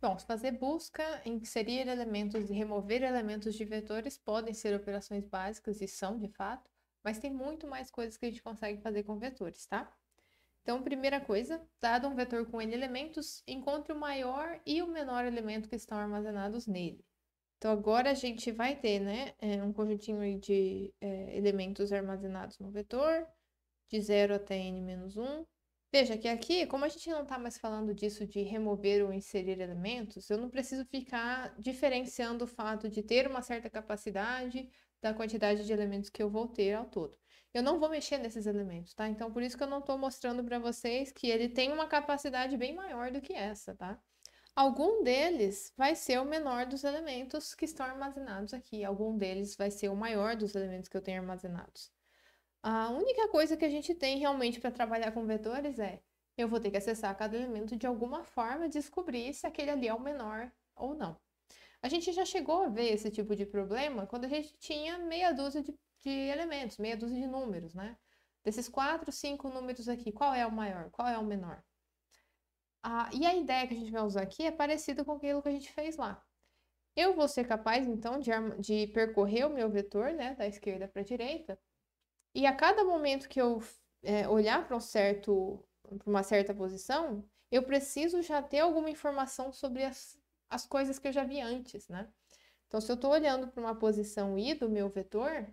Bom, fazer busca, inserir elementos e remover elementos de vetores podem ser operações básicas e são de fato, mas tem muito mais coisas que a gente consegue fazer com vetores, tá? Então, primeira coisa, dado um vetor com n elementos, encontre o maior e o menor elemento que estão armazenados nele. Então, agora a gente vai ter, né, é, um conjuntinho de é, elementos armazenados no vetor, de 0 até n menos 1, Veja que aqui, como a gente não está mais falando disso de remover ou inserir elementos, eu não preciso ficar diferenciando o fato de ter uma certa capacidade da quantidade de elementos que eu vou ter ao todo. Eu não vou mexer nesses elementos, tá? Então, por isso que eu não estou mostrando para vocês que ele tem uma capacidade bem maior do que essa, tá? Algum deles vai ser o menor dos elementos que estão armazenados aqui. Algum deles vai ser o maior dos elementos que eu tenho armazenados. A única coisa que a gente tem realmente para trabalhar com vetores é eu vou ter que acessar cada elemento de alguma forma e descobrir se aquele ali é o menor ou não. A gente já chegou a ver esse tipo de problema quando a gente tinha meia dúzia de, de elementos, meia dúzia de números, né? Desses quatro, cinco números aqui, qual é o maior, qual é o menor? Ah, e a ideia que a gente vai usar aqui é parecida com aquilo que a gente fez lá. Eu vou ser capaz, então, de, de percorrer o meu vetor, né, da esquerda para a direita, e a cada momento que eu é, olhar para um certo, para uma certa posição, eu preciso já ter alguma informação sobre as, as coisas que eu já vi antes, né? Então, se eu estou olhando para uma posição i do meu vetor,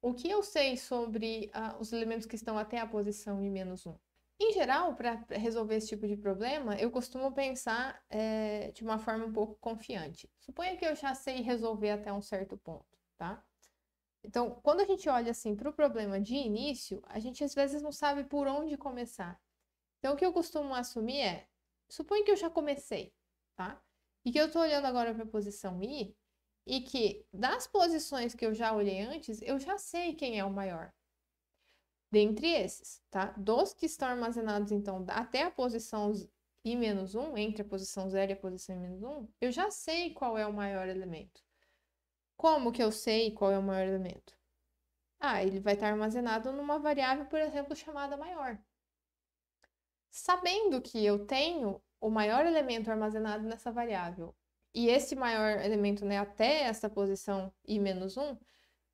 o que eu sei sobre ah, os elementos que estão até a posição i menos 1? Em geral, para resolver esse tipo de problema, eu costumo pensar é, de uma forma um pouco confiante. Suponha que eu já sei resolver até um certo ponto, tá? Então, quando a gente olha assim para o problema de início, a gente às vezes não sabe por onde começar. Então, o que eu costumo assumir é: suponho que eu já comecei, tá? E que eu estou olhando agora para a posição I, e que das posições que eu já olhei antes, eu já sei quem é o maior. Dentre esses, tá? Dos que estão armazenados, então, até a posição I menos 1, entre a posição 0 e a posição I menos 1, eu já sei qual é o maior elemento. Como que eu sei qual é o maior elemento? Ah, ele vai estar armazenado numa variável, por exemplo, chamada maior. Sabendo que eu tenho o maior elemento armazenado nessa variável e esse maior elemento né, até essa posição i menos 1,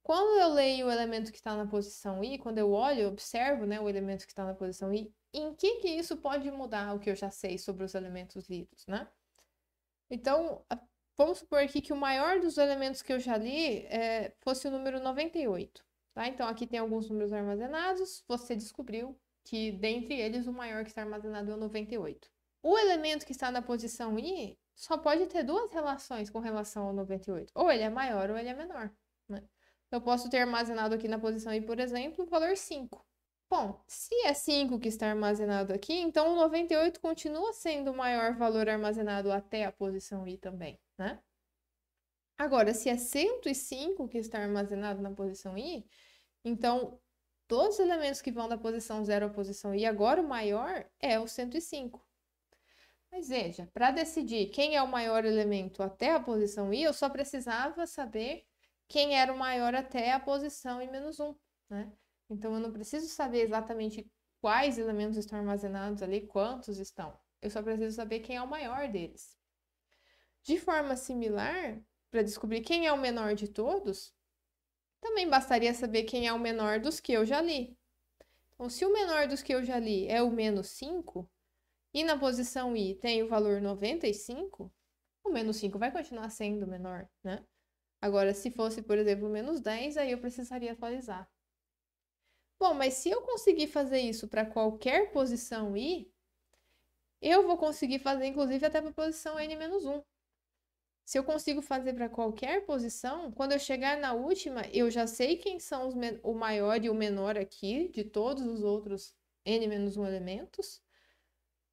quando eu leio o elemento que está na posição i, quando eu olho, observo né, o elemento que está na posição i, em que, que isso pode mudar o que eu já sei sobre os elementos lidos, né? Então, vamos supor aqui que o maior dos elementos que eu já li é, fosse o número 98. Tá? Então, aqui tem alguns números armazenados, você descobriu que dentre eles o maior que está armazenado é o 98. O elemento que está na posição i só pode ter duas relações com relação ao 98. Ou ele é maior ou ele é menor. Né? Eu posso ter armazenado aqui na posição i, por exemplo, o valor 5. Bom, se é 5 que está armazenado aqui, então o 98 continua sendo o maior valor armazenado até a posição i também, né? Agora, se é 105 que está armazenado na posição i, então todos os elementos que vão da posição 0 à posição i, agora o maior é o 105. Mas veja, para decidir quem é o maior elemento até a posição i, eu só precisava saber quem era o maior até a posição i menos 1, né? Então eu não preciso saber exatamente quais elementos estão armazenados ali, quantos estão. Eu só preciso saber quem é o maior deles. De forma similar, para descobrir quem é o menor de todos, também bastaria saber quem é o menor dos que eu já li. Então, se o menor dos que eu já li é o menos 5, e na posição i tem o valor 95, o menos 5 vai continuar sendo menor, né? Agora, se fosse, por exemplo, menos 10, aí eu precisaria atualizar. Bom, mas se eu conseguir fazer isso para qualquer posição i, eu vou conseguir fazer, inclusive, até para a posição n-1. Se eu consigo fazer para qualquer posição, quando eu chegar na última, eu já sei quem são o maior e o menor aqui de todos os outros n-1 elementos.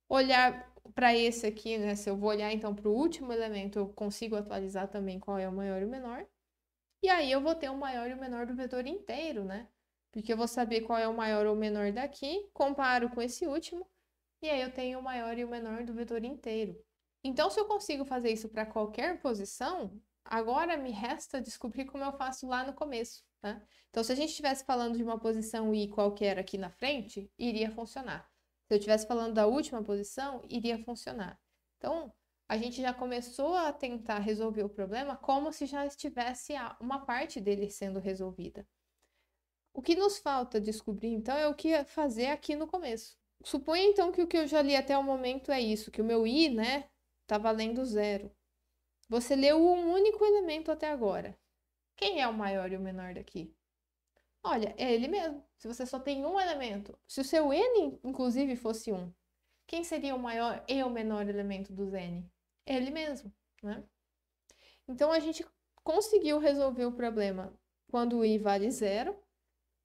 Olhar para esse aqui, né? Se eu vou olhar então para o último elemento, eu consigo atualizar também qual é o maior e o menor. E aí eu vou ter o maior e o menor do vetor inteiro, né? porque eu vou saber qual é o maior ou o menor daqui, comparo com esse último, e aí eu tenho o maior e o menor do vetor inteiro. Então, se eu consigo fazer isso para qualquer posição, agora me resta descobrir como eu faço lá no começo. Né? Então, se a gente estivesse falando de uma posição i qualquer aqui na frente, iria funcionar. Se eu estivesse falando da última posição, iria funcionar. Então, a gente já começou a tentar resolver o problema como se já estivesse uma parte dele sendo resolvida. O que nos falta descobrir, então, é o que fazer aqui no começo. Suponha, então, que o que eu já li até o momento é isso, que o meu i, né, tá valendo zero. Você leu um único elemento até agora. Quem é o maior e o menor daqui? Olha, é ele mesmo. Se você só tem um elemento, se o seu n, inclusive, fosse um, quem seria o maior e o menor elemento dos n? É ele mesmo, né? Então, a gente conseguiu resolver o problema quando o i vale zero,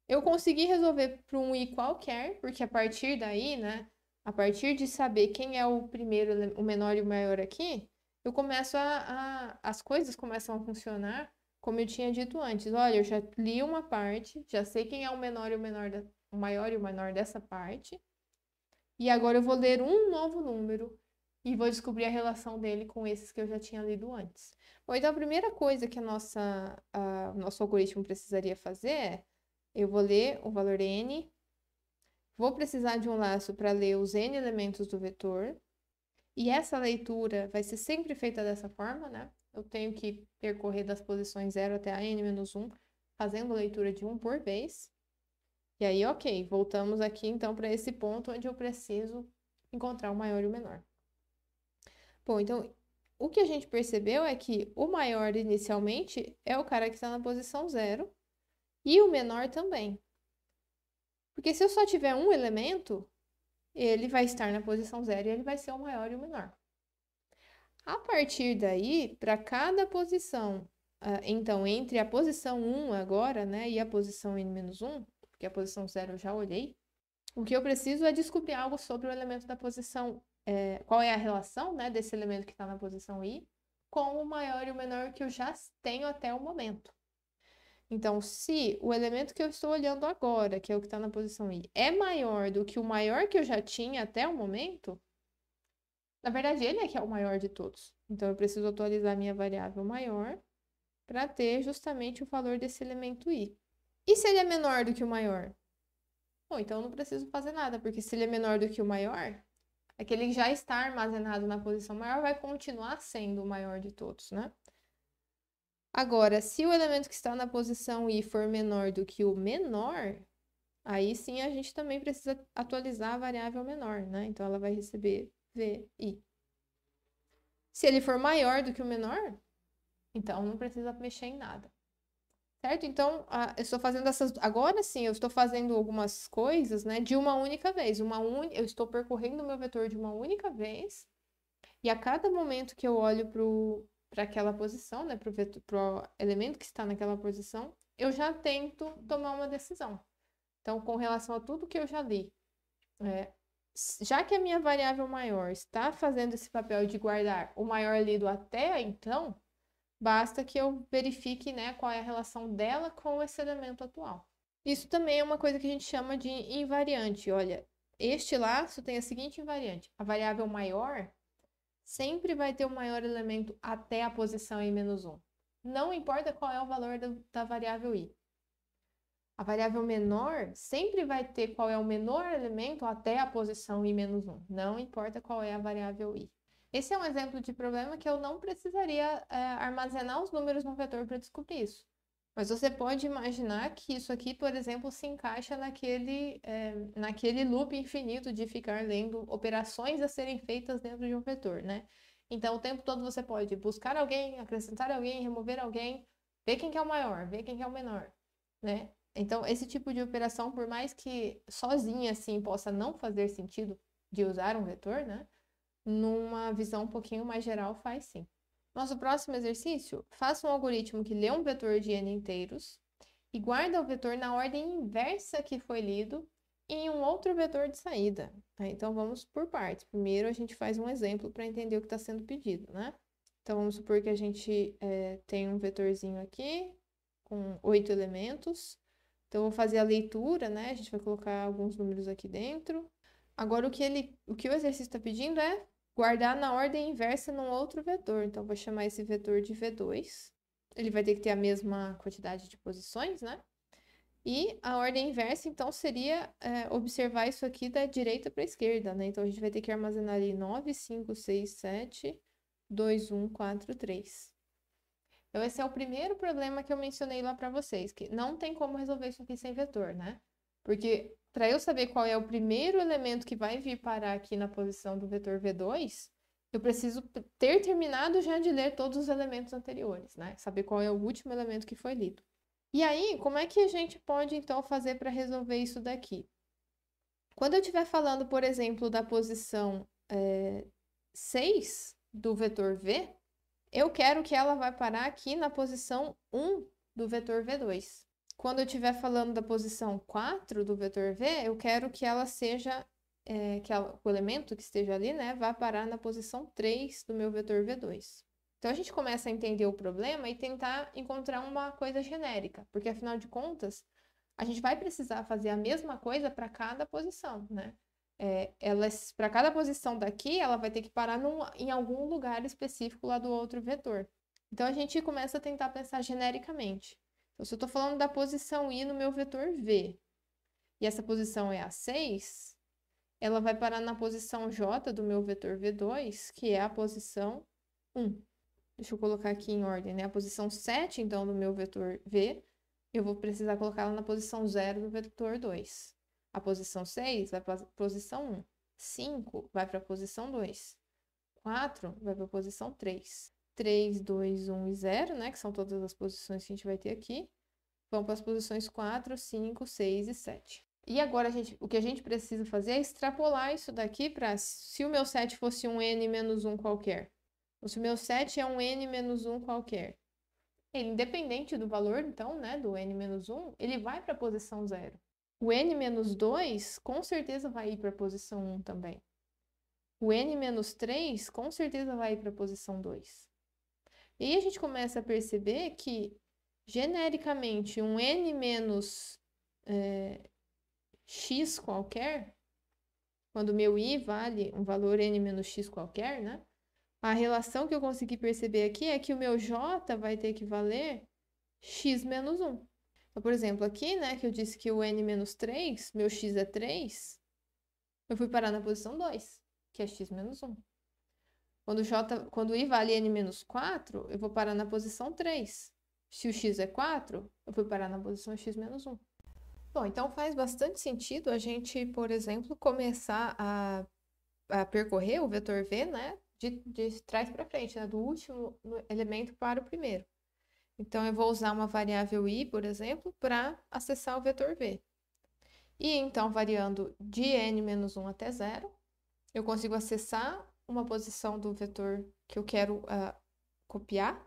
eu consegui resolver para um i qualquer, porque a partir daí, né? A partir de saber quem é o primeiro, o menor e o maior aqui, eu começo a, a. As coisas começam a funcionar como eu tinha dito antes. Olha, eu já li uma parte, já sei quem é o menor e o menor da, o maior e o menor dessa parte. E agora eu vou ler um novo número e vou descobrir a relação dele com esses que eu já tinha lido antes. Bom, então a primeira coisa que a nossa, a, o nosso algoritmo precisaria fazer é eu vou ler o valor n, vou precisar de um laço para ler os n elementos do vetor, e essa leitura vai ser sempre feita dessa forma, né? Eu tenho que percorrer das posições 0 até a n-1, fazendo leitura de um por vez. E aí, ok, voltamos aqui então para esse ponto onde eu preciso encontrar o maior e o menor. Bom, então, o que a gente percebeu é que o maior inicialmente é o cara que está na posição 0, e o menor também. Porque se eu só tiver um elemento, ele vai estar na posição zero e ele vai ser o maior e o menor. A partir daí, para cada posição, ah, então entre a posição 1 agora, né, e a posição n-1, porque a posição 0 eu já olhei, o que eu preciso é descobrir algo sobre o elemento da posição, é, qual é a relação né, desse elemento que está na posição i com o maior e o menor que eu já tenho até o momento. Então, se o elemento que eu estou olhando agora, que é o que está na posição i, é maior do que o maior que eu já tinha até o momento, na verdade, ele é que é o maior de todos. Então, eu preciso atualizar minha variável maior para ter justamente o valor desse elemento i. E se ele é menor do que o maior? Bom, então eu não preciso fazer nada, porque se ele é menor do que o maior, aquele que já está armazenado na posição maior vai continuar sendo o maior de todos, né? Agora, se o elemento que está na posição i for menor do que o menor, aí sim a gente também precisa atualizar a variável menor, né? Então ela vai receber vi. Se ele for maior do que o menor, então não precisa mexer em nada. Certo? Então, eu estou fazendo essas. Agora sim, eu estou fazendo algumas coisas, né? De uma única vez. Uma un... Eu estou percorrendo o meu vetor de uma única vez. E a cada momento que eu olho para aquela posição, né, para o elemento que está naquela posição, eu já tento tomar uma decisão. Então, com relação a tudo que eu já li, é, já que a minha variável maior está fazendo esse papel de guardar o maior lido até então, basta que eu verifique né, qual é a relação dela com esse elemento atual. Isso também é uma coisa que a gente chama de invariante. Olha, este laço tem a seguinte invariante: a variável maior sempre vai ter o um maior elemento até a posição i menos 1. Não importa qual é o valor do, da variável i. A variável menor sempre vai ter qual é o menor elemento até a posição i menos 1. Não importa qual é a variável i. Esse é um exemplo de problema que eu não precisaria é, armazenar os números no vetor para descobrir isso. Mas você pode imaginar que isso aqui, por exemplo, se encaixa naquele, é, naquele loop infinito de ficar lendo operações a serem feitas dentro de um vetor, né? Então, o tempo todo você pode buscar alguém, acrescentar alguém, remover alguém, ver quem que é o maior, ver quem que é o menor, né? Então, esse tipo de operação, por mais que sozinha, assim, possa não fazer sentido de usar um vetor, né? Numa visão um pouquinho mais geral, faz sim. Nosso próximo exercício: faça um algoritmo que lê um vetor de n inteiros e guarda o vetor na ordem inversa que foi lido em um outro vetor de saída. Tá? Então vamos por partes. Primeiro a gente faz um exemplo para entender o que está sendo pedido, né? Então vamos supor que a gente é, tem um vetorzinho aqui com oito elementos. Então vou fazer a leitura, né? A gente vai colocar alguns números aqui dentro. Agora o que ele, o que o exercício está pedindo é guardar na ordem inversa num outro vetor. Então, vou chamar esse vetor de V2. Ele vai ter que ter a mesma quantidade de posições, né? E a ordem inversa, então, seria é, observar isso aqui da direita para a esquerda, né? Então, a gente vai ter que armazenar ali 9, 5, 6, 7, 2, 1, 4, 3. Então, esse é o primeiro problema que eu mencionei lá para vocês, que não tem como resolver isso aqui sem vetor, né? Porque para eu saber qual é o primeiro elemento que vai vir parar aqui na posição do vetor V2, eu preciso ter terminado já de ler todos os elementos anteriores, né? Saber qual é o último elemento que foi lido. E aí, como é que a gente pode então fazer para resolver isso daqui? Quando eu estiver falando, por exemplo, da posição é, eh, 6 do vetor V, eu quero que ela vá parar aqui na posição 1 do vetor V2. Quando eu estiver falando da posição 4 do vetor V, eu quero que ela seja, é, que ela, o elemento que esteja ali, né, vá parar na posição 3 do meu vetor V2. Então a gente começa a entender o problema e tentar encontrar uma coisa genérica, porque afinal de contas, a gente vai precisar fazer a mesma coisa para cada posição, né? É, para cada posição daqui, ela vai ter que parar num, em algum lugar específico lá do outro vetor. Então a gente começa a tentar pensar genericamente. Então, se eu estou falando da posição I no meu vetor V, e essa posição é a 6, ela vai parar na posição J do meu vetor V2, que é a posição 1. Deixa eu colocar aqui em ordem, né? A posição 7, então, do meu vetor V, eu vou precisar colocá-la na posição 0 do vetor 2. A posição 6 vai para a posição 1. 5 vai para a posição 2. 4 vai para a posição 3. 3, 2, 1 e 0, né? Que são todas as posições que a gente vai ter aqui. Vamos para as posições 4, 5, 6 e 7. E agora gente, o que a gente precisa fazer é extrapolar isso daqui para se o meu 7 fosse um n menos 1 qualquer. Ou se o meu 7 é um n menos 1 qualquer. Ele, independente do valor, então, né, do n menos 1, ele vai para a posição 0. O n menos 2 com certeza vai ir para a posição 1 também. O n menos 3 com certeza vai ir para a posição 2. E aí a gente começa a perceber que, genericamente, um n menos é, x qualquer, quando meu i vale um valor n menos x qualquer, né? A relação que eu consegui perceber aqui é que o meu j vai ter que valer x menos 1. Então, por exemplo, aqui, né, que eu disse que o n menos 3, meu x é 3, eu fui parar na posição 2, que é x menos 1. Quando, J, quando I vale N menos 4, eu vou parar na posição 3. Se o X é 4, eu vou parar na posição X menos 1. Bom, então faz bastante sentido a gente, por exemplo, começar a, a percorrer o vetor V, né? De, de trás para frente, né? Do último elemento para o primeiro. Então, eu vou usar uma variável i, por exemplo, para acessar o vetor v. E então, variando de n menos 1 até 0, eu consigo acessar uma posição do vetor que eu quero uh, copiar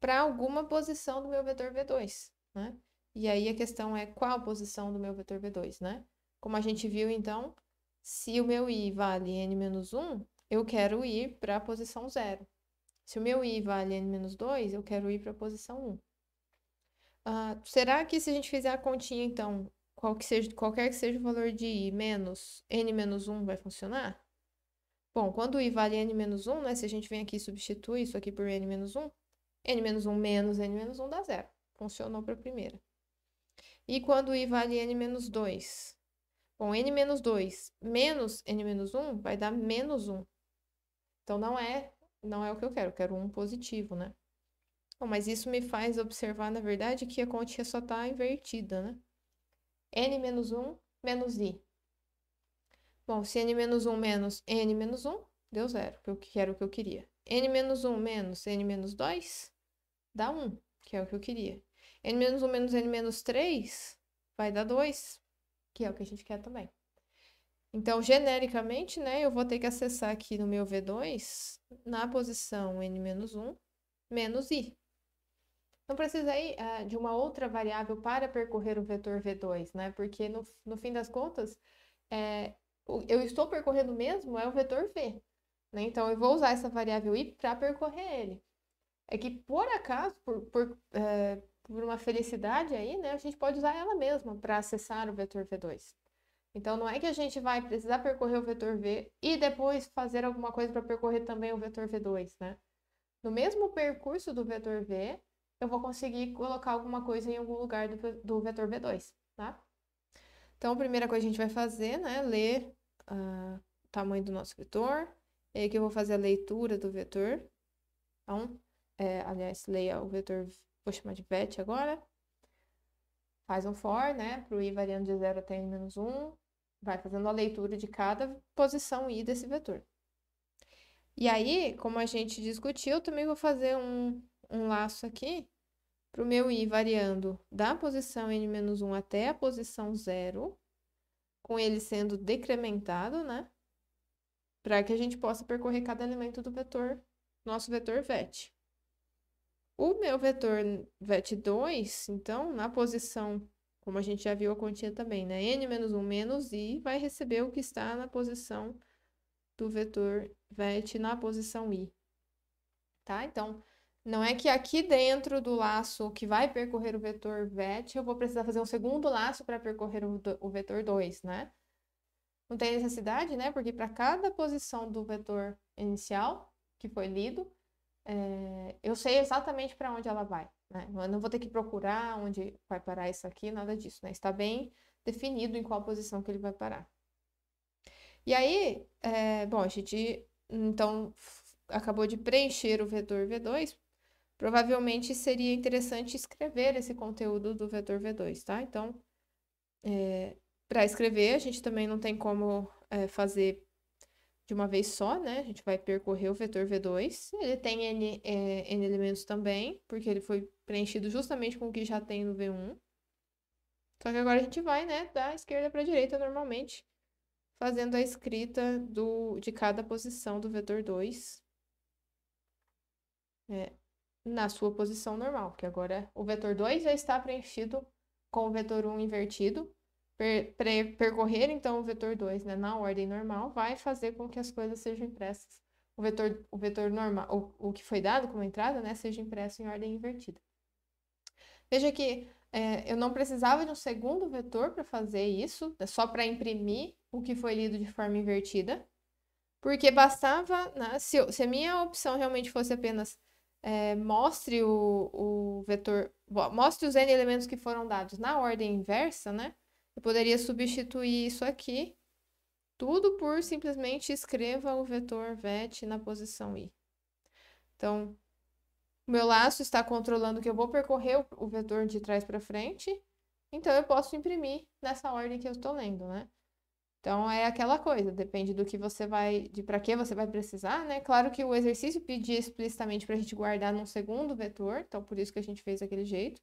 para alguma posição do meu vetor V2, né? E aí a questão é qual a posição do meu vetor V2, né? Como a gente viu, então, se o meu i vale n-1, eu quero ir para a posição 0. Se o meu i vale n-2, eu quero ir para a posição 1. Uh, ah, será que se a gente fizer a continha, então, qual que seja, qualquer que seja o valor de i menos n 1 vai funcionar? Bom, quando i vale n menos 1, né, se a gente vem aqui e substitui isso aqui por n menos 1, n menos 1 menos n menos 1 dá zero. Funcionou para a primeira. E quando i vale n menos 2? Bom, n menos 2 menos n menos 1 vai dar menos 1. Então, não é, não é o que eu quero, eu quero 1 positivo, né? Bom, mas isso me faz observar, na verdade, que a continha só está invertida, né? n menos 1 menos i. Bom, se n menos 1 menos n menos 1, deu zero, que era o que eu queria. n menos 1 menos n menos 2, dá 1, que é o que eu queria. n menos 1 menos n menos 3, vai dar 2, que é o que a gente quer também. Então, genericamente, né, eu vou ter que acessar aqui no meu V2, na posição n menos 1, menos i. Não precisa ir, uh, de uma outra variável para percorrer o vetor V2, né? Porque, no, no fim das contas, é, eu estou percorrendo mesmo é o vetor V. Né? Então, eu vou usar essa variável i para percorrer ele. É que, por acaso, por, por, é, por uma felicidade aí, né, a gente pode usar ela mesma para acessar o vetor V2. Então, não é que a gente vai precisar percorrer o vetor V e depois fazer alguma coisa para percorrer também o vetor V2, né? No mesmo percurso do vetor V, eu vou conseguir colocar alguma coisa em algum lugar do, do vetor V2, tá? Então, a primeira coisa que a gente vai fazer, né, é ler uh, o tamanho do nosso vetor. E aí que eu vou fazer é a leitura do vetor. Então, é, aliás, leia o vetor, vou chamar de vet agora. Faz um for, né, para o i variando de 0 até n menos 1. Vai fazendo a leitura de cada posição i desse vetor. E aí, como a gente discutiu, também vou fazer um, um laço aqui para o meu i variando da posição n-1 até a posição zero, com ele sendo decrementado, né? Para que a gente possa percorrer cada elemento do vetor, nosso vetor VET. O meu vetor VET2, então, na posição, como a gente já viu a continha também, né? n-1 menos i vai receber o que está na posição do vetor VET na posição i. Tá? Então, não é que aqui dentro do laço que vai percorrer o vetor VET, eu vou precisar fazer um segundo laço para percorrer o vetor 2, né? Não tem necessidade, né? Porque para cada posição do vetor inicial que foi lido, é, eu sei exatamente para onde ela vai. Né? Eu não vou ter que procurar onde vai parar isso aqui, nada disso. Né? Está bem definido em qual posição que ele vai parar. E aí, é, bom, a gente então acabou de preencher o vetor V2 provavelmente seria interessante escrever esse conteúdo do vetor V2, tá? Então, é, para escrever, a gente também não tem como é, fazer de uma vez só, né? A gente vai percorrer o vetor V2. Ele tem N, é, N elementos também, porque ele foi preenchido justamente com o que já tem no V1. Só que agora a gente vai, né, da esquerda para a direita normalmente, fazendo a escrita do, de cada posição do vetor 2. É, na sua posição normal, porque agora o vetor 2 já está preenchido com o vetor 1 um invertido. Per, per, percorrer, então, o vetor 2 né, na ordem normal vai fazer com que as coisas sejam impressas. O vetor, o vetor normal, o, o que foi dado como entrada, né, seja impresso em ordem invertida. Veja que é, eu não precisava de um segundo vetor para fazer isso, é só para imprimir o que foi lido de forma invertida, porque bastava, né, se, se a minha opção realmente fosse apenas é, mostre o, o vetor, mostre os n elementos que foram dados na ordem inversa, né? Eu poderia substituir isso aqui, tudo por simplesmente escreva o vetor vet na posição i. Então, o meu laço está controlando que eu vou percorrer o vetor de trás para frente, então eu posso imprimir nessa ordem que eu estou lendo, né? Então é aquela coisa, depende do que você vai, de para que você vai precisar, né? Claro que o exercício pedia explicitamente para a gente guardar num segundo vetor, então por isso que a gente fez daquele jeito.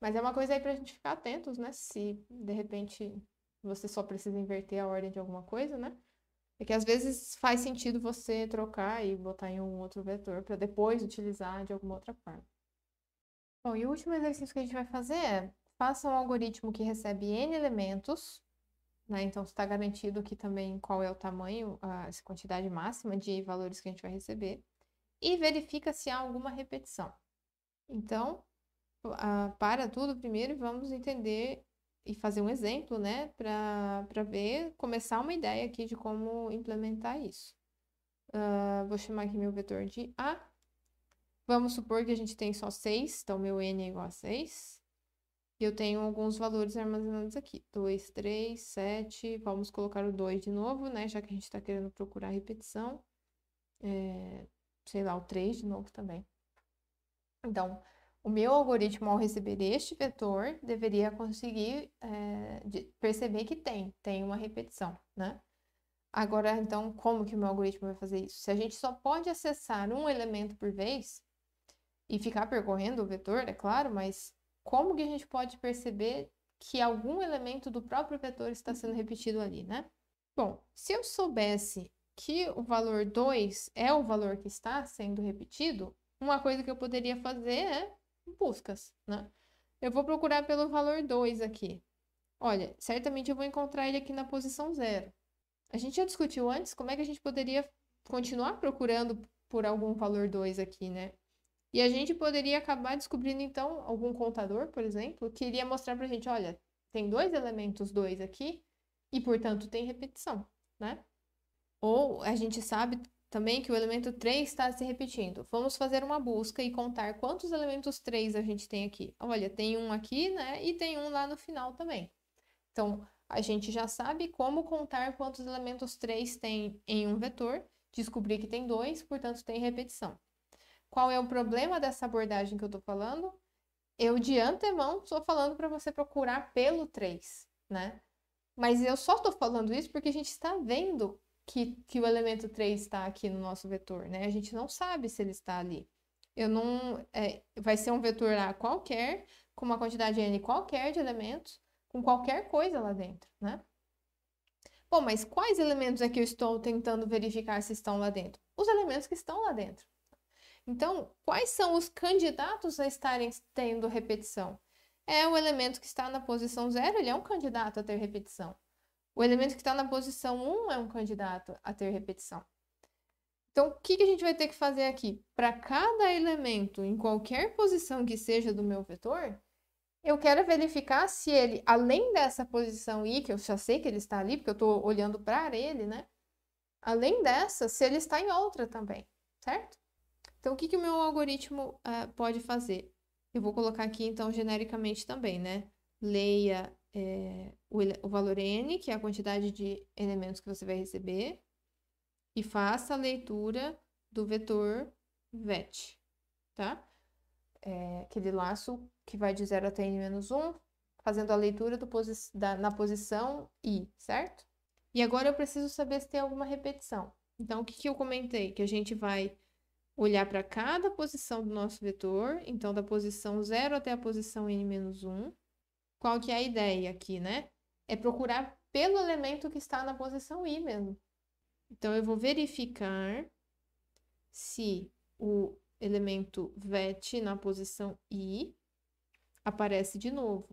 Mas é uma coisa aí para a gente ficar atentos, né? Se de repente você só precisa inverter a ordem de alguma coisa, né? É que às vezes faz sentido você trocar e botar em um outro vetor para depois utilizar de alguma outra forma. Bom, e o último exercício que a gente vai fazer é faça um algoritmo que recebe n elementos né? Então, está garantido aqui também qual é o tamanho, a quantidade máxima de valores que a gente vai receber. E verifica se há alguma repetição. Então, para tudo primeiro e vamos entender e fazer um exemplo, né? Para ver, começar uma ideia aqui de como implementar isso. Uh, vou chamar aqui meu vetor de A. Vamos supor que a gente tem só 6, então meu N é igual a 6 eu tenho alguns valores armazenados aqui. 2, 3, 7. Vamos colocar o 2 de novo, né? Já que a gente está querendo procurar repetição. É, sei lá, o 3 de novo também. Então, o meu algoritmo, ao receber este vetor, deveria conseguir é, perceber que tem, tem uma repetição, né? Agora, então, como que o meu algoritmo vai fazer isso? Se a gente só pode acessar um elemento por vez e ficar percorrendo o vetor, é claro, mas como que a gente pode perceber que algum elemento do próprio vetor está sendo uhum. repetido ali, né? Bom, se eu soubesse que o valor 2 é o valor que está sendo repetido, uma coisa que eu poderia fazer é buscas, né? Eu vou procurar pelo valor 2 aqui. Olha, certamente eu vou encontrar ele aqui na posição 0. A gente já discutiu antes como é que a gente poderia continuar procurando por algum valor 2 aqui, né? E a gente poderia acabar descobrindo, então, algum contador, por exemplo, que iria mostrar para a gente: olha, tem dois elementos dois aqui, e portanto tem repetição, né? Ou a gente sabe também que o elemento 3 está se repetindo. Vamos fazer uma busca e contar quantos elementos 3 a gente tem aqui. Olha, tem um aqui, né? E tem um lá no final também. Então, a gente já sabe como contar quantos elementos 3 tem em um vetor, descobrir que tem dois, portanto tem repetição. Qual é o problema dessa abordagem que eu estou falando? Eu de antemão estou falando para você procurar pelo 3, né? Mas eu só estou falando isso porque a gente está vendo que, que o elemento 3 está aqui no nosso vetor, né? A gente não sabe se ele está ali. Eu não. É, vai ser um vetor A qualquer, com uma quantidade N qualquer de elementos, com qualquer coisa lá dentro, né? Bom, mas quais elementos é que eu estou tentando verificar se estão lá dentro? Os elementos que estão lá dentro, então, quais são os candidatos a estarem tendo repetição? É o elemento que está na posição 0, ele é um candidato a ter repetição. O elemento que está na posição 1 um é um candidato a ter repetição. Então, o que, que a gente vai ter que fazer aqui? Para cada elemento, em qualquer posição que seja do meu vetor, eu quero verificar se ele, além dessa posição i, que eu já sei que ele está ali, porque eu estou olhando para ele, né? Além dessa, se ele está em outra também, certo? Então, o que, que o meu algoritmo uh, pode fazer? Eu vou colocar aqui, então, genericamente também, né? Leia é, o, o valor N, que é a quantidade de elementos que você vai receber, e faça a leitura do vetor VET, tá? É, aquele laço que vai de 0 até N menos 1, fazendo a leitura posi da, na posição I, certo? E agora eu preciso saber se tem alguma repetição. Então, o que, que eu comentei? Que a gente vai olhar para cada posição do nosso vetor, então da posição 0 até a posição n menos 1. Qual que é a ideia aqui, né? É procurar pelo elemento que está na posição i mesmo. Então, eu vou verificar se o elemento VET na posição i aparece de novo.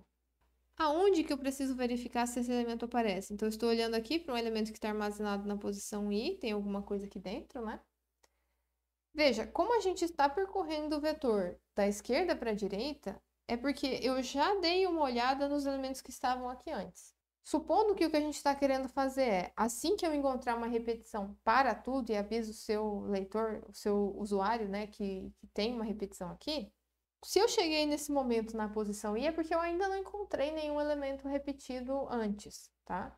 Aonde que eu preciso verificar se esse elemento aparece? Então, eu estou olhando aqui para um elemento que está armazenado na posição i, tem alguma coisa aqui dentro, né? Veja, como a gente está percorrendo o vetor da esquerda para a direita, é porque eu já dei uma olhada nos elementos que estavam aqui antes. Supondo que o que a gente está querendo fazer é, assim que eu encontrar uma repetição para tudo e aviso o seu leitor, o seu usuário, né, que, que tem uma repetição aqui, se eu cheguei nesse momento na posição I é porque eu ainda não encontrei nenhum elemento repetido antes, tá?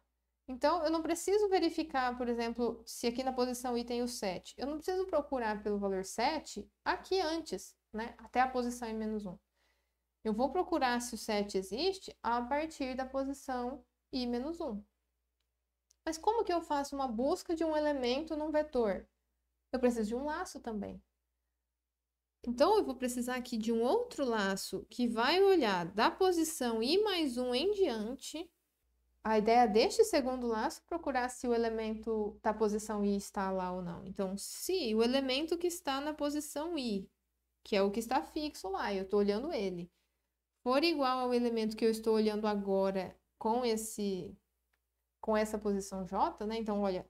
Então, eu não preciso verificar, por exemplo, se aqui na posição I tem o 7. Eu não preciso procurar pelo valor 7 aqui antes, né? Até a posição I menos 1. Eu vou procurar se o 7 existe a partir da posição I menos 1. Mas como que eu faço uma busca de um elemento num vetor? Eu preciso de um laço também. Então, eu vou precisar aqui de um outro laço que vai olhar da posição I mais 1 em diante a ideia deste segundo laço é procurar se o elemento da posição i está lá ou não. Então, se o elemento que está na posição i, que é o que está fixo lá, eu estou olhando ele, for igual ao elemento que eu estou olhando agora com esse com essa posição j, né? Então, olha,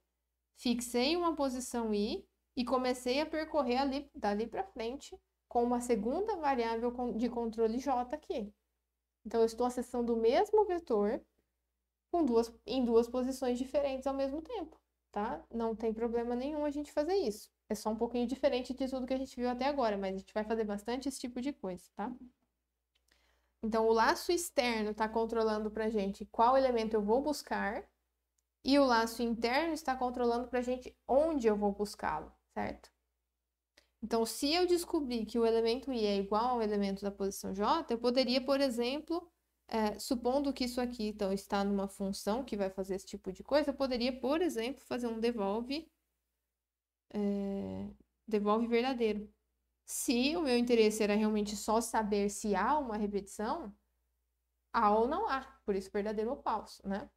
fixei uma posição i e comecei a percorrer ali, dali para frente com uma segunda variável de controle j aqui. Então, eu estou acessando o mesmo vetor com duas, em duas posições diferentes ao mesmo tempo, tá? Não tem problema nenhum a gente fazer isso. É só um pouquinho diferente de tudo que a gente viu até agora, mas a gente vai fazer bastante esse tipo de coisa, tá? Então, o laço externo está controlando para a gente qual elemento eu vou buscar, e o laço interno está controlando para a gente onde eu vou buscá-lo, certo? Então, se eu descobrir que o elemento I é igual ao elemento da posição J, eu poderia, por exemplo, é, supondo que isso aqui, então, está numa função que vai fazer esse tipo de coisa, eu poderia, por exemplo, fazer um devolve, é, devolve verdadeiro. Se o meu interesse era realmente só saber se há uma repetição, há ou não há, por isso verdadeiro ou falso, né?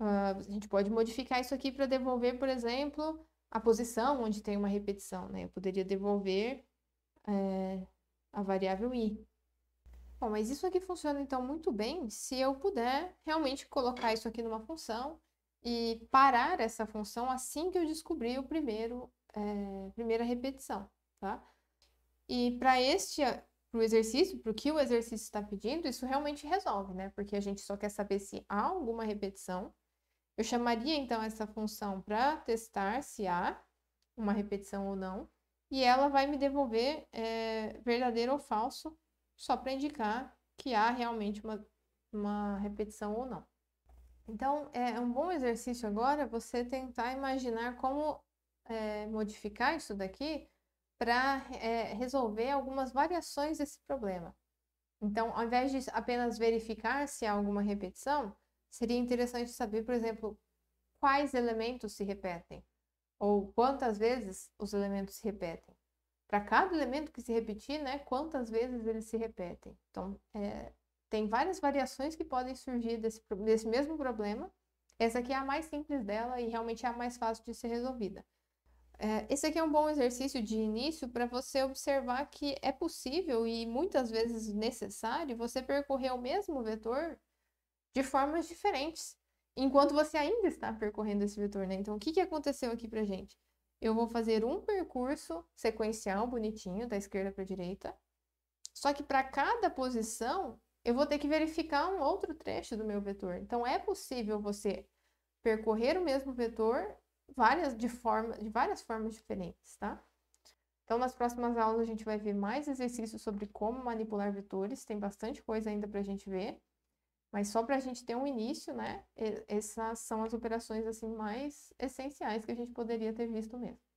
Uh, a gente pode modificar isso aqui para devolver, por exemplo, a posição onde tem uma repetição, né? Eu poderia devolver é, a variável i. Bom, mas isso aqui funciona então muito bem se eu puder realmente colocar isso aqui numa função e parar essa função assim que eu descobrir o primeiro, é, primeira repetição, tá? E para este o exercício, para o que o exercício está pedindo, isso realmente resolve, né? Porque a gente só quer saber se há alguma repetição. Eu chamaria então essa função para testar se há uma repetição ou não, e ela vai me devolver é, verdadeiro ou falso só para indicar que há realmente uma, uma repetição ou não. Então, é, é um bom exercício agora você tentar imaginar como é, modificar isso daqui para é, resolver algumas variações desse problema. Então, ao invés de apenas verificar se há alguma repetição, seria interessante saber, por exemplo, quais elementos se repetem ou quantas vezes os elementos se repetem para cada elemento que se repetir, né, quantas vezes eles se repetem. Então, é, tem várias variações que podem surgir desse, desse mesmo problema. Essa aqui é a mais simples dela e realmente é a mais fácil de ser resolvida. É, esse aqui é um bom exercício de início para você observar que é possível e muitas vezes necessário você percorrer o mesmo vetor de formas diferentes, enquanto você ainda está percorrendo esse vetor, né? Então, o que, que aconteceu aqui para gente? eu vou fazer um percurso sequencial bonitinho, da esquerda para a direita. Só que para cada posição, eu vou ter que verificar um outro trecho do meu vetor. Então, é possível você percorrer o mesmo vetor várias, de, forma, de várias formas diferentes, tá? Então, nas próximas aulas, a gente vai ver mais exercícios sobre como manipular vetores. Tem bastante coisa ainda para a gente ver. Mas só para a gente ter um início, né? Essas são as operações assim mais essenciais que a gente poderia ter visto mesmo.